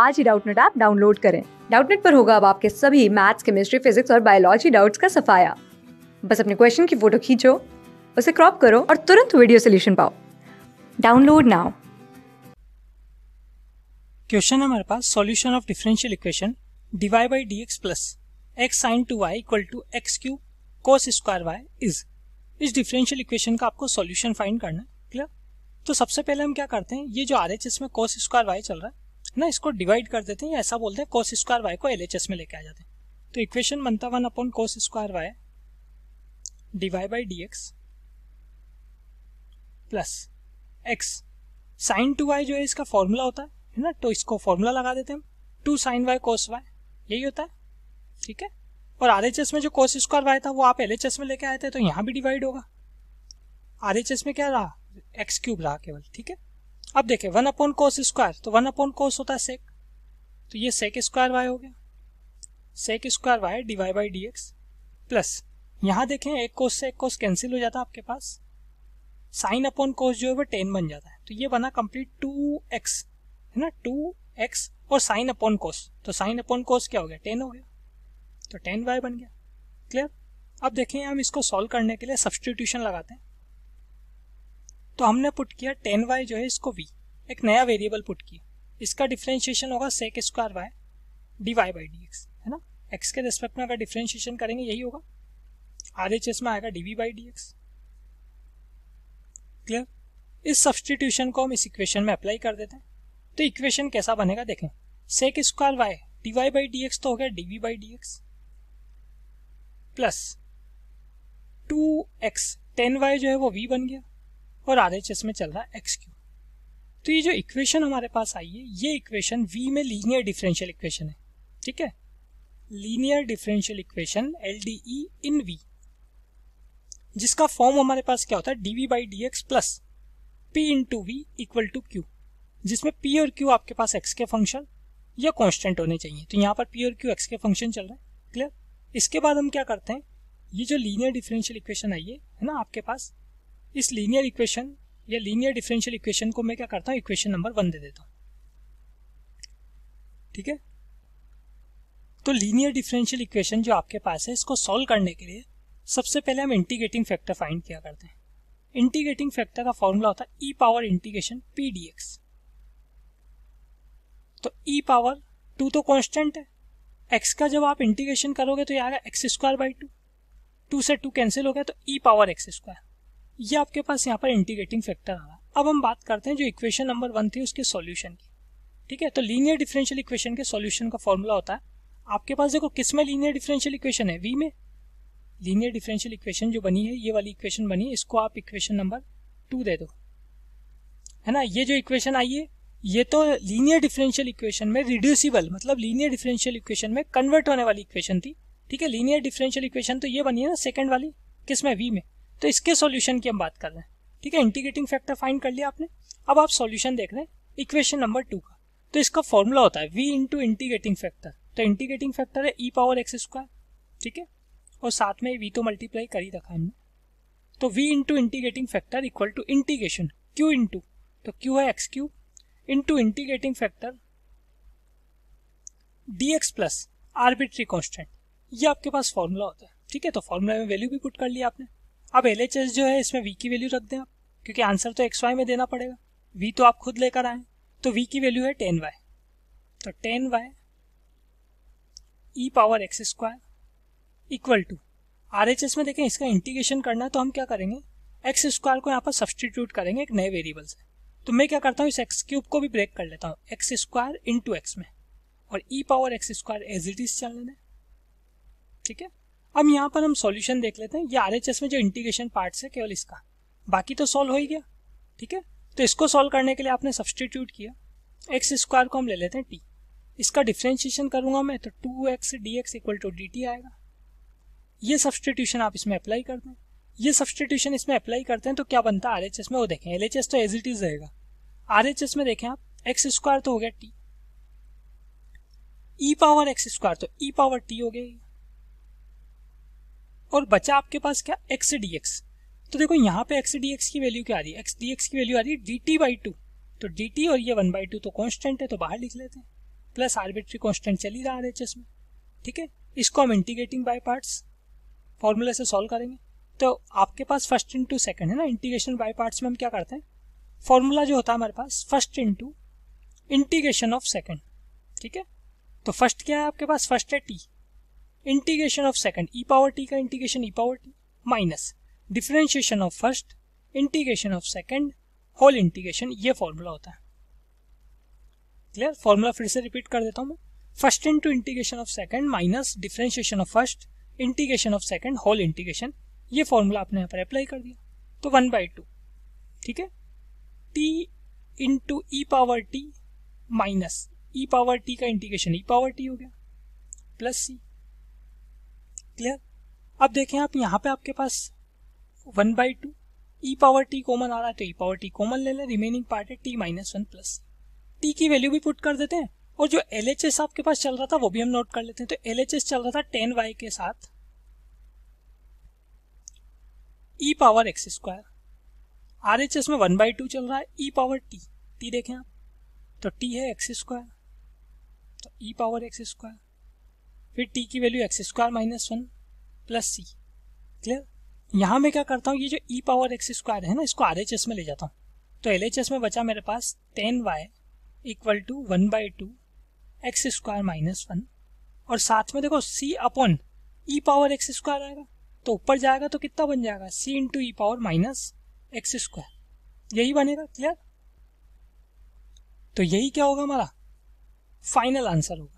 आज ही Doubtnut app download करें डाउटनेट पर होगा अब आपके सभी मैथ्स केमिस्ट्री फिजिक्स और बायोलॉजी डाउट्स का सफाया बस अपने क्वेश्चन की फोटो खींचो उसे क्रॉप करो और तुरंत वीडियो सोल्यूशन पाओ डाउनलोड नाउ क्वेश्चन हमारे पास solution of differential equation d by d x plus x sine two y equal to x cube cos square y is इस डिफरेंशियल इक्वेशन का आपको सॉल्यूशन फाइंड करना है क्लियर तो सबसे पहले हम क्या करते हैं ये जो आर एच एस में कोस स्क्वायर वाई चल रहा है ना इसको डिवाइड कर देते हैं या ऐसा बोलते हैं कोस स्क्वायर वाई को एल में लेके आ जाते हैं तो इक्वेशन बनता one upon cos square y d y by d x plus x sine two y जो है इसका फॉर्मूला होता है है ना तो इसको फॉर्मूला लगा देते हैं two sine y cos y यही होता है ठीक है और आर एच एस में जो कोस स्क्वायर वाई था वो आप एल एच एस में लेके आए थे तो यहाँ भी डिवाइड होगा आर एच एस में क्या रहा एक्स क्यूब रहा केवल ठीक है अब देखें वन अपॉन कोस स्क्वायर तो वन अपॉन कोस होता है सेक तो ये सेक स्क्वायर वाई हो गया sec square y d y by d x plus यहाँ देखें एक कोस से एक कोस कैंसिल हो जाता है आपके पास साइन अपॉन कोस जो है वो टेन बन जाता है तो ये बना कंप्लीट टू एक्स है ना टू एक्स और साइन अपॉन कोस तो साइन अपॉन कोस क्या हो गया टेन हो गया तो टेन वाई बन गया क्लियर अब देखें हम इसको सॉल्व करने के लिए सब्सटीट्यूशन लगाते हैं तो हमने पुट किया टेन वाई जो है इसको वी एक नया वेरिएबल पुट किया इसका डिफ्रेंशिएशन होगा sec square y d y by d x है ना एक्स के रिस्पेक्ट में अगर डिफ्रेंशिएशन करेंगे यही होगा आर एच एस में आएगा d v by d x clear इस सब्सटीट्यूशन को हम इस इक्वेशन में अप्लाई कर देते हैं तो इक्वेशन कैसा बनेगा देखें sec square y d y by d x तो हो गया d v by d x plus two x tan y जो है वो वी बन गया और आधे एच में चल रहा है एक्स क्यू तो ये जो इक्वेशन हमारे पास आई है ये इक्वेशन वी में लीनियर डिफरेंशियल इक्वेशन है ठीक है linear differential equation L D E in v जिसका फॉर्म हमारे पास क्या होता है d v by d x plus p into v equal to q जिसमें पी और क्यू आपके पास एक्स के फंक्शन या कॉन्स्टेंट होने चाहिए तो यहाँ पर पी और क्यू एक्स के फंक्शन चल रहे हैं क्लियर इसके बाद हम क्या करते हैं ये जो लीनियर डिफरेंशियल इक्वेशन आई है ना आपके पास इस लीनियर इक्वेशन या लीनियर डिफरेंशियल इक्वेशन को मैं क्या करता हूँ इक्वेशन नंबर वन दे देता हूँ ठीक है तो लीनियर डिफरेंशियल इक्वेशन जो आपके पास है इसको सॉल्व करने के लिए सबसे पहले हम इंटीग्रेटिंग फैक्टर फाइंड किया करते हैं इंटीग्रेटिंग फैक्टर का फॉर्मूला होता है e power integration p d x तो ई पावर टू तो कॉन्स्टेंट है एक्स का जब आप इंटीग्रेशन करोगे तो ये आएगा x square by two two से टू कैंसिल हो गया तो ई पावर एक्स स्क्वायर ये आपके पास यहाँ पर इंटीग्रेटिंग फैक्टर आ रहा है अब हम बात करते हैं जो इक्वेशन नंबर वन थी उसके सॉल्यूशन की ठीक है तो लीनियर डिफरेंशियल इक्वेशन के सॉल्यूशन का फॉर्मूला होता है आपके पास देखो किस में लीनियर डिफरेंशियल इक्वेशन है वी में लीनियर डिफरेंशियल इक्वेशन जो बनी है ये वाली इक्वेशन बनी है इसको आप इक्वेशन नंबर टू दे दो है ना ये जो इक्वेशन आई है ये तो लीनियर डिफरेंशियल इक्वेशन में रिड्यूसिबल मतलब लीनियर डिफरेंशियल इक्वेशन में कन्वर्ट होने वाली इक्वेशन थी ठीक है लीनियर डिफरेंशियल इक्वेशन तो ये बनी है ना सेकंड वाली किस में वी में तो इसके सॉल्यूशन की हम बात कर रहे हैं ठीक है इंटीग्रेटिंग फैक्टर फाइंड कर लिया आपने अब आप सॉल्यूशन देख रहे हैं इक्वेशन नंबर टू का तो इसका फॉर्मूला होता है वी इंटू इंटीग्रेटिंग फैक्टर तो इंटीग्रेटिंग फैक्टर है ई पावर एक्स स्क्वायर ठीक है और साथ में वी तो मल्टीप्लाई कर ही रखा है हमने तो v into integrating factor equal to integration q into तो क्यू है x q into integrating factor d x plus arbitrary constant ये आपके पास फॉर्मूला होता है ठीक है तो फॉर्मूला में वैल्यू भी पुट कर लिया आपने अब एल जो है इसमें वी की वैल्यू रख दें आप क्योंकि आंसर तो एक्स वाई में देना पड़ेगा वी तो आप खुद लेकर आए तो वी की वैल्यू है टेन वाई तो tan y e power x square equal to R H S में देखें इसका इंटीग्रेशन करना है तो हम क्या करेंगे एक्स स्क्वायर को यहाँ पर सब्सटीट्यूट करेंगे एक नए वेरिएबल से तो मैं क्या करता हूँ इस एक्स क्यूब को भी ब्रेक कर लेता हूँ एक्स स्क्वायर इंटू एक्स में और e power x square as it is चलने दें ठीक है अब यहाँ पर हम सॉल्यूशन देख लेते हैं ये आर में जो इंटीग्रेशन पार्ट है केवल इसका बाकी तो सॉल्व हो ही गया ठीक है तो इसको सॉल्व करने के लिए आपने सब्सटीट्यूट किया एक्स स्क्वायर को हम ले लेते हैं टी इसका डिफ्रेंशिएशन करूंगा मैं तो two x d x equal to d t आएगा ये सब्सटीट्यूशन आप इसमें अप्लाई कर दें ये सब्सटीट्यूशन इसमें अप्लाई करते हैं तो क्या बनता है आर एच एस में वो देखें एल एच एस तो एज इट इज रहेगा आर एच एस में देखें आप एक्स स्क्वायर तो हो गया t e power x square तो ई पावर टी हो गया और बचा आपके पास क्या एक्स डी एक्स तो देखो यहाँ पे एक्स डी एक्स की वैल्यू क्या आ रही है एक्स डी एक्स की वैल्यू आ रही है डी टी बाई टू तो डी टी और ये वन बाई टू तो कॉन्स्टेंट है तो बाहर लिख लेते हैं प्लस आर्बिट्री कॉन्स्टेंट चल ही रहा है में ठीक है इसको हम इंटीग्रेटिंग बाई पार्ट्स फॉर्मूला से सॉल्व करेंगे तो आपके पास फर्स्ट इंटू सेकेंड है ना इंटीग्रेशन बाई पार्ट्स में हम क्या करते हैं फॉर्मूला जो होता है हमारे पास first into integration of second ठीक है तो फर्स्ट क्या है आपके पास फर्स्ट है t integration of second e power t का integration e power t minus differentiation of first integration of second whole integration ये फॉर्मूला होता है क्लियर फॉर्मूला फिर से रिपीट कर देता हूँ मैं first into integration of second minus differentiation of first integration of second whole integration ये फॉर्मूला आपने यहाँ पर अप्लाई कर दिया तो वन बाई टू ठीक है t into e power t minus e power t का इंटीग्रेशन ई पावर टी हो गया प्लस सी क्लियर अब देखें आप यहाँ पे आपके पास one by two e power t common आ रहा है तो ई पावर टी कॉमन ले लें रिमेनिंग पार्ट है t minus one plus t की वैल्यू भी पुट कर देते हैं और जो एल एच एस आपके पास चल रहा था वो भी हम नोट कर लेते हैं तो एल एच एस चल रहा था टेन वाई के साथ e power x square R H S में वन बाई टू चल रहा है ई पावर टी टी देखें आप तो टी है एक्स स्क्वायर तो ई पावर एक्स स्क्वायर फिर टी की value x square minus one plus c clear यहाँ मैं क्या करता हूँ ये जो ई पावर एक्स स्क्वायर है ना इसको आर एच एस में ले जाता हूँ तो एल एच एस में बचा मेरे पास tan y equal to one by two x square minus one और साथ में देखो c upon e power x square आएगा तो ऊपर जाएगा तो कितना बन जाएगा c to e power minus x square यही बनेगा क्लियर तो यही क्या होगा हमारा फाइनल आंसर होगा